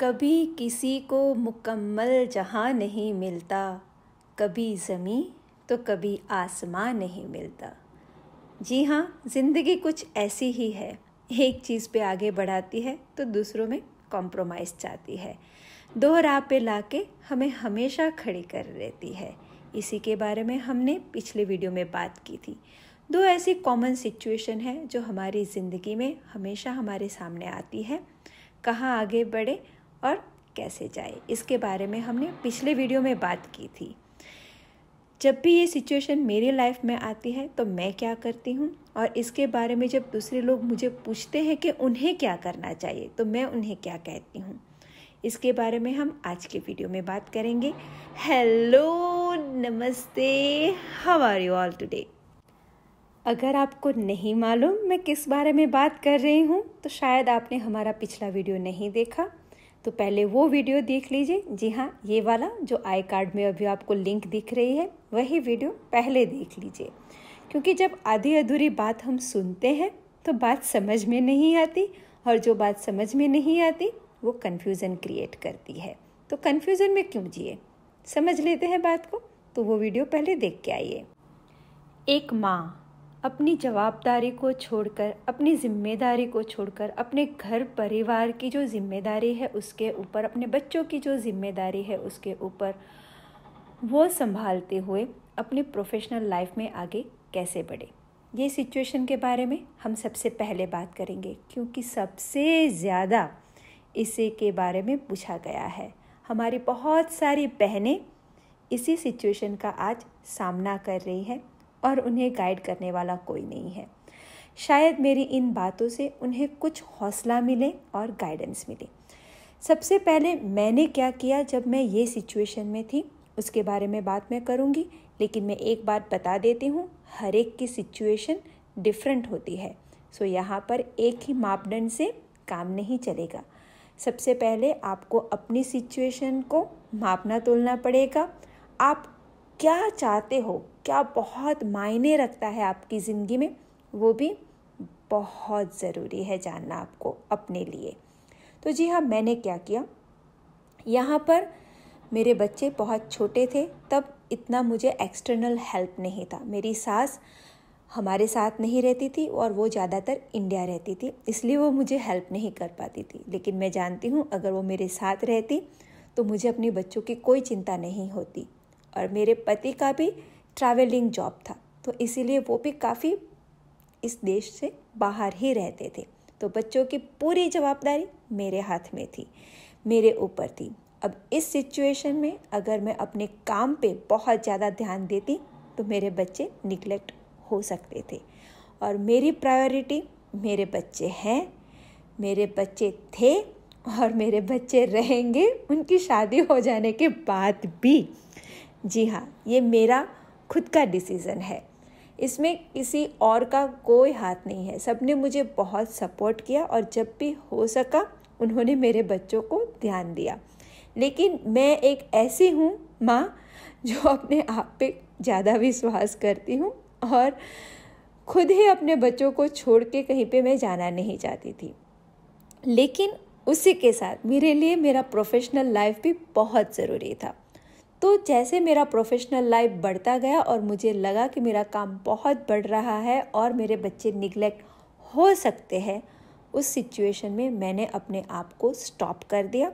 कभी किसी को मुकम्मल जहाँ नहीं मिलता कभी ज़मीं तो कभी आसमां नहीं मिलता जी हाँ ज़िंदगी कुछ ऐसी ही है एक चीज़ पे आगे बढ़ाती है तो दूसरों में कॉम्प्रोमाइज़ चाहती है दो राह पे लाके हमें हमेशा खड़ी कर देती है इसी के बारे में हमने पिछले वीडियो में बात की थी दो ऐसी कॉमन सिचुएशन है जो हमारी ज़िंदगी में हमेशा हमारे सामने आती है कहाँ आगे बढ़े और कैसे जाए इसके बारे में हमने पिछले वीडियो में बात की थी जब भी ये सिचुएशन मेरी लाइफ में आती है तो मैं क्या करती हूँ और इसके बारे में जब दूसरे लोग मुझे पूछते हैं कि उन्हें क्या करना चाहिए तो मैं उन्हें क्या कहती हूँ इसके बारे में हम आज के वीडियो में बात करेंगे हेलो नमस्ते how are you all today अगर आपको नहीं मालूम मैं किस बारे में बात कर रही हूँ तो शायद आपने हमारा पिछला वीडियो नहीं देखा तो पहले वो वीडियो देख लीजिए जी हाँ ये वाला जो आई कार्ड में अभी आपको लिंक दिख रही है वही वीडियो पहले देख लीजिए क्योंकि जब आधी अधूरी बात हम सुनते हैं तो बात समझ में नहीं आती और जो बात समझ में नहीं आती वो कन्फ्यूज़न क्रिएट करती है तो कन्फ्यूज़न में क्यों जिए समझ लेते हैं बात को तो वो वीडियो पहले देख के आइए एक माँ अपनी जवाबदारी को छोड़कर अपनी जिम्मेदारी को छोड़कर अपने घर परिवार की जो जिम्मेदारी है उसके ऊपर अपने बच्चों की जो जिम्मेदारी है उसके ऊपर वो संभालते हुए अपनी प्रोफेशनल लाइफ में आगे कैसे बढ़े ये सिचुएशन के बारे में हम सबसे पहले बात करेंगे क्योंकि सबसे ज़्यादा इसी के बारे में पूछा गया है हमारी बहुत सारी बहनें इसी सिचुएशन का आज सामना कर रही है और उन्हें गाइड करने वाला कोई नहीं है शायद मेरी इन बातों से उन्हें कुछ हौसला मिले और गाइडेंस मिले सबसे पहले मैंने क्या किया जब मैं ये सिचुएशन में थी उसके बारे में बात मैं करूँगी लेकिन मैं एक बात बता देती हूँ हर एक की सिचुएशन डिफरेंट होती है सो so, यहाँ पर एक ही मापदंड से काम नहीं चलेगा सबसे पहले आपको अपनी सिचुएशन को मापना तोलना पड़ेगा आप क्या चाहते हो क्या बहुत मायने रखता है आपकी ज़िंदगी में वो भी बहुत ज़रूरी है जानना आपको अपने लिए तो जी हाँ मैंने क्या किया यहाँ पर मेरे बच्चे बहुत छोटे थे तब इतना मुझे एक्सटर्नल हेल्प नहीं था मेरी सास हमारे साथ नहीं रहती थी और वो ज़्यादातर इंडिया रहती थी इसलिए वो मुझे हेल्प नहीं कर पाती थी लेकिन मैं जानती हूँ अगर वो मेरे साथ रहती तो मुझे अपने बच्चों की कोई चिंता नहीं होती और मेरे पति का भी ट्रैवलिंग जॉब था तो इसीलिए वो भी काफ़ी इस देश से बाहर ही रहते थे तो बच्चों की पूरी जवाबदारी मेरे हाथ में थी मेरे ऊपर थी अब इस सिचुएशन में अगर मैं अपने काम पे बहुत ज़्यादा ध्यान देती तो मेरे बच्चे निगलेक्ट हो सकते थे और मेरी प्रायोरिटी मेरे बच्चे हैं मेरे बच्चे थे और मेरे बच्चे रहेंगे उनकी शादी हो जाने के बाद भी जी हाँ ये मेरा खुद का डिसीज़न है इसमें किसी और का कोई हाथ नहीं है सबने मुझे बहुत सपोर्ट किया और जब भी हो सका उन्होंने मेरे बच्चों को ध्यान दिया लेकिन मैं एक ऐसी हूँ माँ जो अपने आप पे ज़्यादा विश्वास करती हूँ और खुद ही अपने बच्चों को छोड़ के कहीं पे मैं जाना नहीं चाहती थी लेकिन उसी के साथ मेरे लिए मेरा प्रोफेशनल लाइफ भी बहुत ज़रूरी था तो जैसे मेरा प्रोफेशनल लाइफ बढ़ता गया और मुझे लगा कि मेरा काम बहुत बढ़ रहा है और मेरे बच्चे निगलेक्ट हो सकते हैं उस सिचुएशन में मैंने अपने आप को स्टॉप कर दिया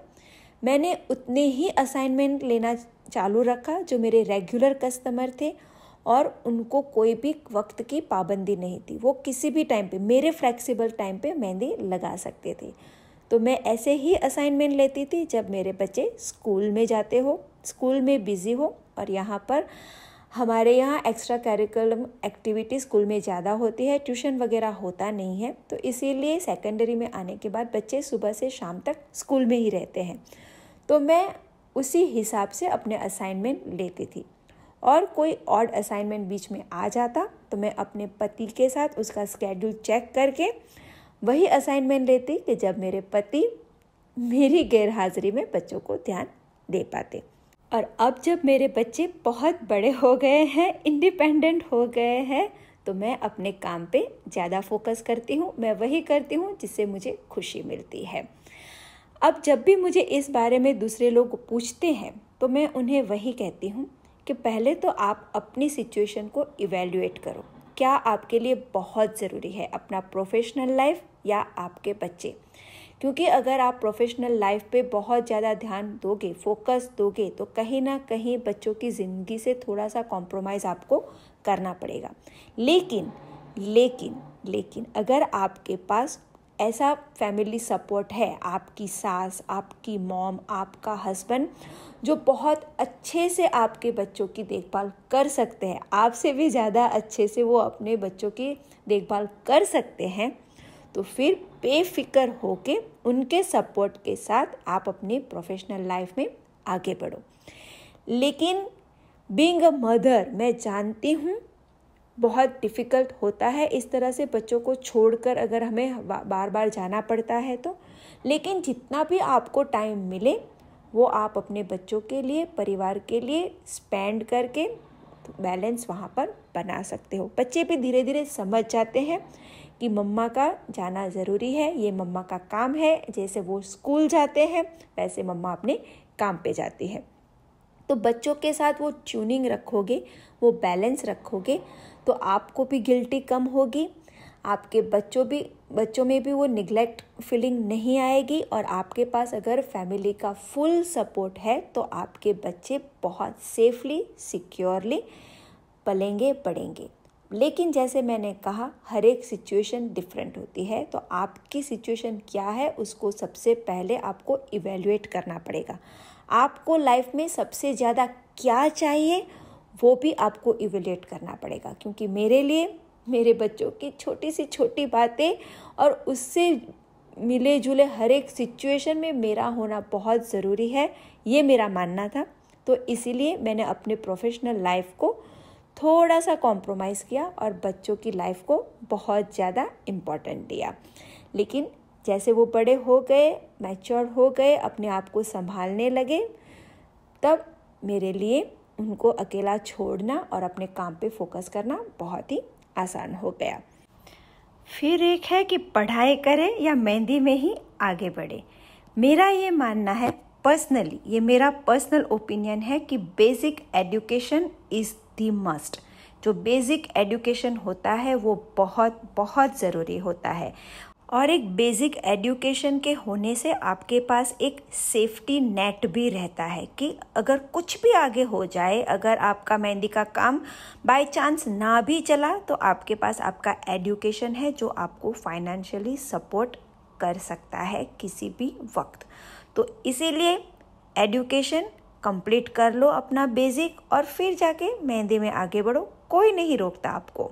मैंने उतने ही असाइनमेंट लेना चालू रखा जो मेरे रेगुलर कस्टमर थे और उनको कोई भी वक्त की पाबंदी नहीं थी वो किसी भी टाइम पे मेरे फ्लेक्सिबल टाइम पे मेहंदी लगा सकते थे तो मैं ऐसे ही असाइनमेंट लेती थी जब मेरे बच्चे स्कूल में जाते हो स्कूल में बिज़ी हो और यहाँ पर हमारे यहाँ एक्स्ट्रा करिकुलम एक्टिविटी स्कूल में ज़्यादा होती है ट्यूशन वगैरह होता नहीं है तो इसीलिए सेकेंडरी में आने के बाद बच्चे सुबह से शाम तक स्कूल में ही रहते हैं तो मैं उसी हिसाब से अपने असाइनमेंट लेती थी और कोई और असाइनमेंट बीच में आ जाता तो मैं अपने पति के साथ उसका स्केड्यूल चेक करके वही असाइनमेंट लेती कि जब मेरे पति मेरी गैरहाजिरी में बच्चों को ध्यान दे पाते और अब जब मेरे बच्चे बहुत बड़े हो गए हैं इंडिपेंडेंट हो गए हैं तो मैं अपने काम पे ज़्यादा फोकस करती हूँ मैं वही करती हूँ जिससे मुझे खुशी मिलती है अब जब भी मुझे इस बारे में दूसरे लोग पूछते हैं तो मैं उन्हें वही कहती हूँ कि पहले तो आप अपनी सिचुएशन को इवेल्यूएट करो क्या आपके लिए बहुत ज़रूरी है अपना प्रोफेशनल लाइफ या आपके बच्चे क्योंकि अगर आप प्रोफेशनल लाइफ पे बहुत ज़्यादा ध्यान दोगे फोकस दोगे तो कहीं ना कहीं बच्चों की ज़िंदगी से थोड़ा सा कॉम्प्रोमाइज़ आपको करना पड़ेगा लेकिन लेकिन लेकिन अगर आपके पास ऐसा फैमिली सपोर्ट है आपकी सास आपकी मॉम आपका हस्बैंड जो बहुत अच्छे से आपके बच्चों की देखभाल कर सकते हैं आपसे भी ज़्यादा अच्छे से वो अपने बच्चों की देखभाल कर सकते हैं तो फिर बेफिक्र होके उनके सपोर्ट के साथ आप अपने प्रोफेशनल लाइफ में आगे बढ़ो लेकिन बींग अ मदर मैं जानती हूँ बहुत डिफ़िकल्ट होता है इस तरह से बच्चों को छोड़कर अगर हमें बार बार जाना पड़ता है तो लेकिन जितना भी आपको टाइम मिले वो आप अपने बच्चों के लिए परिवार के लिए स्पेंड करके बैलेंस वहाँ पर बना सकते हो बच्चे भी धीरे धीरे समझ जाते हैं कि मम्मा का जाना ज़रूरी है ये मम्मा का काम है जैसे वो स्कूल जाते हैं वैसे मम्मा अपने काम पे जाती है तो बच्चों के साथ वो ट्यूनिंग रखोगे वो बैलेंस रखोगे तो आपको भी गिल्टी कम होगी आपके बच्चों भी बच्चों में भी वो निगलेक्ट फीलिंग नहीं आएगी और आपके पास अगर फैमिली का फुल सपोर्ट है तो आपके बच्चे बहुत सेफली सिक्योरली पलेंगे पढ़ेंगे लेकिन जैसे मैंने कहा हर एक सिचुएशन डिफरेंट होती है तो आपकी सिचुएशन क्या है उसको सबसे पहले आपको इवेल्युएट करना पड़ेगा आपको लाइफ में सबसे ज़्यादा क्या चाहिए वो भी आपको इवेल्युएट करना पड़ेगा क्योंकि मेरे लिए मेरे बच्चों की छोटी सी छोटी बातें और उससे मिले जुले हर एक सिचुएशन में मेरा होना बहुत ज़रूरी है ये मेरा मानना था तो इसीलिए मैंने अपने प्रोफेशनल लाइफ को थोड़ा सा कॉम्प्रोमाइज़ किया और बच्चों की लाइफ को बहुत ज़्यादा इम्पॉर्टेंट दिया लेकिन जैसे वो बड़े हो गए मैच्योर हो गए अपने आप को संभालने लगे तब मेरे लिए उनको अकेला छोड़ना और अपने काम पे फोकस करना बहुत ही आसान हो गया फिर एक है कि पढ़ाई करें या मेहंदी में ही आगे बढ़े मेरा ये मानना है पर्सनली ये मेरा पर्सनल ओपिनियन है कि basic education is the must जो बेसिक एजुकेशन होता है वो बहुत बहुत ज़रूरी होता है और एक बेसिक एजुकेशन के होने से आपके पास एक सेफ्टी नेट भी रहता है कि अगर कुछ भी आगे हो जाए अगर आपका मेहंदी का काम बाय चांस ना भी चला तो आपके पास आपका एजुकेशन है जो आपको फाइनेंशियली सपोर्ट कर सकता है किसी भी वक्त तो इसीलिए एजुकेशन कंप्लीट कर लो अपना बेसिक और फिर जाके मेहंदी में आगे बढ़ो कोई नहीं रोकता आपको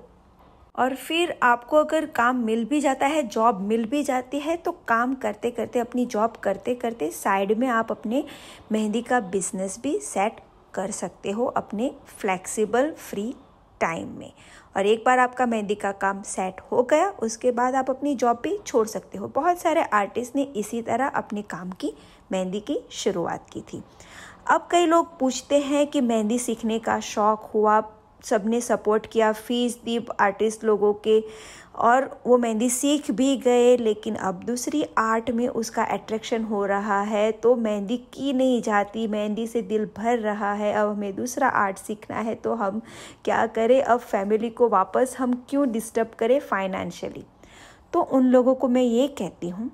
और फिर आपको अगर काम मिल भी जाता है जॉब मिल भी जाती है तो काम करते करते अपनी जॉब करते करते साइड में आप अपने मेहंदी का बिजनेस भी सेट कर सकते हो अपने फ्लेक्सिबल फ्री टाइम में और एक बार आपका मेहंदी का काम सेट हो गया उसके बाद आप अपनी जॉब भी छोड़ सकते हो बहुत सारे आर्टिस्ट ने इसी तरह अपने काम की मेहंदी की शुरुआत की थी अब कई लोग पूछते हैं कि मेहंदी सीखने का शौक़ हुआ सब ने सपोर्ट किया फीस दी आर्टिस्ट लोगों के और वो मेहंदी सीख भी गए लेकिन अब दूसरी आर्ट में उसका अट्रैक्शन हो रहा है तो मेहंदी की नहीं जाती मेहंदी से दिल भर रहा है अब हमें दूसरा आर्ट सीखना है तो हम क्या करें अब फैमिली को वापस हम क्यों डिस्टर्ब करें फाइनेंशियली तो उन लोगों को मैं ये कहती हूँ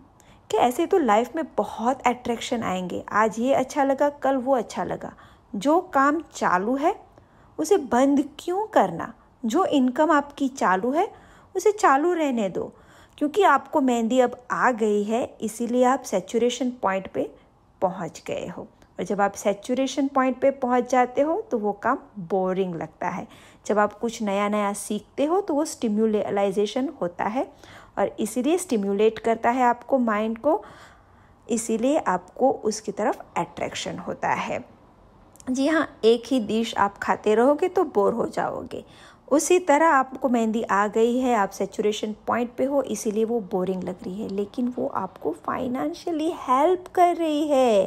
कि ऐसे तो लाइफ में बहुत अट्रैक्शन आएंगे आज ये अच्छा लगा कल वो अच्छा लगा जो काम चालू है उसे बंद क्यों करना जो इनकम आपकी चालू है उसे चालू रहने दो क्योंकि आपको मेहंदी अब आ गई है इसीलिए आप सेचुरेशन पॉइंट पे पहुंच गए हो और जब आप सेचुरेशन पॉइंट पे पहुंच जाते हो तो वो काम बोरिंग लगता है जब आप कुछ नया नया सीखते हो तो वो स्टिम्यूलाइजेशन होता है और इसीलिए स्टिम्यूलेट करता है आपको माइंड को इसीलिए आपको उसकी तरफ अट्रैक्शन होता है जी हाँ एक ही डिश आप खाते रहोगे तो बोर हो जाओगे उसी तरह आपको मेहंदी आ गई है आप सेचुरेशन पॉइंट पे हो इसीलिए वो बोरिंग लग रही है लेकिन वो आपको फाइनेंशियली हेल्प कर रही है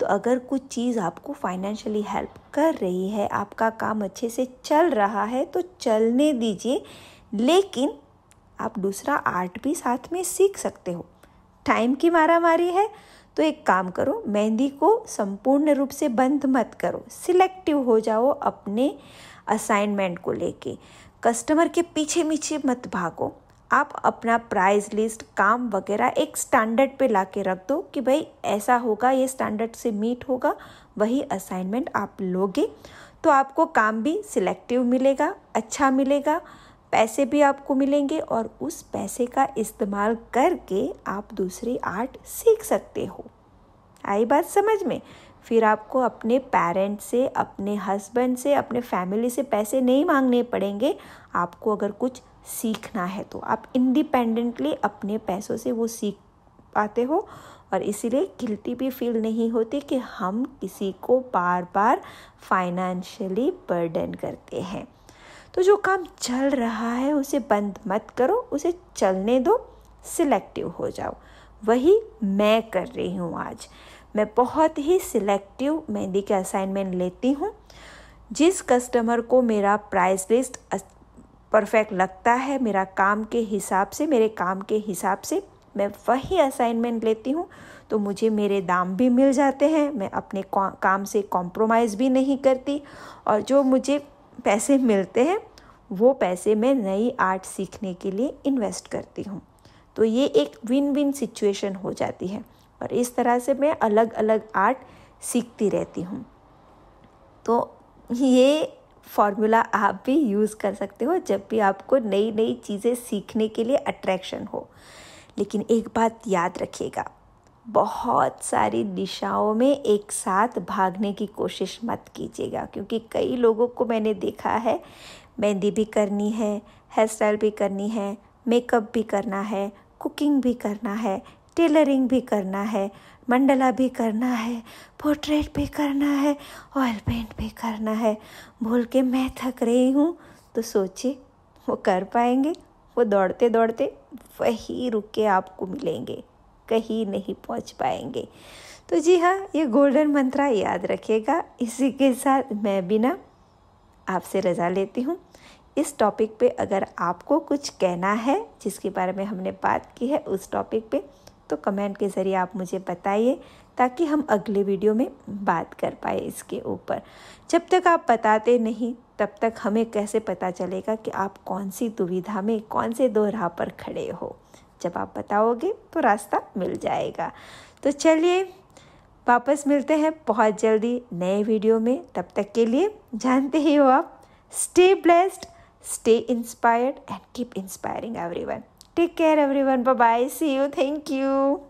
तो अगर कुछ चीज़ आपको फाइनेंशियली हेल्प कर रही है आपका काम अच्छे से चल रहा है तो चलने दीजिए लेकिन आप दूसरा आर्ट भी साथ में सीख सकते हो टाइम की मारा मारी है तो एक काम करो मेहंदी को संपूर्ण रूप से बंद मत करो सिलेक्टिव हो जाओ अपने असाइनमेंट को लेके कस्टमर के पीछे पीछे मत भागो आप अपना प्राइस लिस्ट काम वगैरह एक स्टैंडर्ड पे ला के रख दो कि भाई ऐसा होगा ये स्टैंडर्ड से मीट होगा वही असाइनमेंट आप लोगे तो आपको काम भी सिलेक्टिव मिलेगा अच्छा मिलेगा पैसे भी आपको मिलेंगे और उस पैसे का इस्तेमाल करके आप दूसरी आर्ट सीख सकते हो आई बात समझ में फिर आपको अपने पेरेंट्स से अपने हस्बैंड से अपने फैमिली से पैसे नहीं मांगने पड़ेंगे आपको अगर कुछ सीखना है तो आप इंडिपेंडेंटली अपने पैसों से वो सीख पाते हो और इसीलिए गिल्टी भी फील नहीं होती कि हम किसी को बार बार फाइनेंशियली बर्डन करते हैं तो जो काम चल रहा है उसे बंद मत करो उसे चलने दो सिलेक्टिव हो जाओ वही मैं कर रही हूँ आज मैं बहुत ही सिलेक्टिव मेहंदी के असाइनमेंट लेती हूँ जिस कस्टमर को मेरा प्राइस लिस्ट परफेक्ट लगता है मेरा काम के हिसाब से मेरे काम के हिसाब से मैं वही असाइनमेंट लेती हूँ तो मुझे मेरे दाम भी मिल जाते हैं मैं अपने काम से कॉम्प्रोमाइज़ भी नहीं करती और जो मुझे पैसे मिलते हैं वो पैसे मैं नई आर्ट सीखने के लिए इन्वेस्ट करती हूँ तो ये एक विन विन सिचुएशन हो जाती है और इस तरह से मैं अलग अलग आर्ट सीखती रहती हूँ तो ये फॉर्मूला आप भी यूज़ कर सकते हो जब भी आपको नई नई चीज़ें सीखने के लिए अट्रैक्शन हो लेकिन एक बात याद रखिएगा बहुत सारी दिशाओं में एक साथ भागने की कोशिश मत कीजिएगा क्योंकि कई लोगों को मैंने देखा है मेहंदी भी करनी है हेयर स्टाइल भी करनी है मेकअप भी करना है कुकिंग भी करना है टेलरिंग भी करना है मंडला भी करना है पोर्ट्रेट भी करना है ऑयल पेंट भी करना है भूल के मैं थक रही हूँ तो सोचिए वो कर पाएंगे वो दौड़ते दौड़ते वही रुक के आपको मिलेंगे कहीं नहीं पहुंच पाएंगे तो जी हाँ ये गोल्डन मंत्रा याद रखिएगा इसी के साथ मैं बिना आपसे रजा लेती हूँ इस टॉपिक पे अगर आपको कुछ कहना है जिसके बारे में हमने बात की है उस टॉपिक पे तो कमेंट के ज़रिए आप मुझे बताइए ताकि हम अगले वीडियो में बात कर पाए इसके ऊपर जब तक आप बताते नहीं तब तक हमें कैसे पता चलेगा कि आप कौन सी दुविधा में कौन से दो राह पर खड़े हो जब आप बताओगे तो रास्ता मिल जाएगा तो चलिए वापस मिलते हैं बहुत जल्दी नए वीडियो में तब तक के लिए जानते ही हो आप stay blessed stay inspired and keep inspiring everyone take care everyone bye bye see you thank you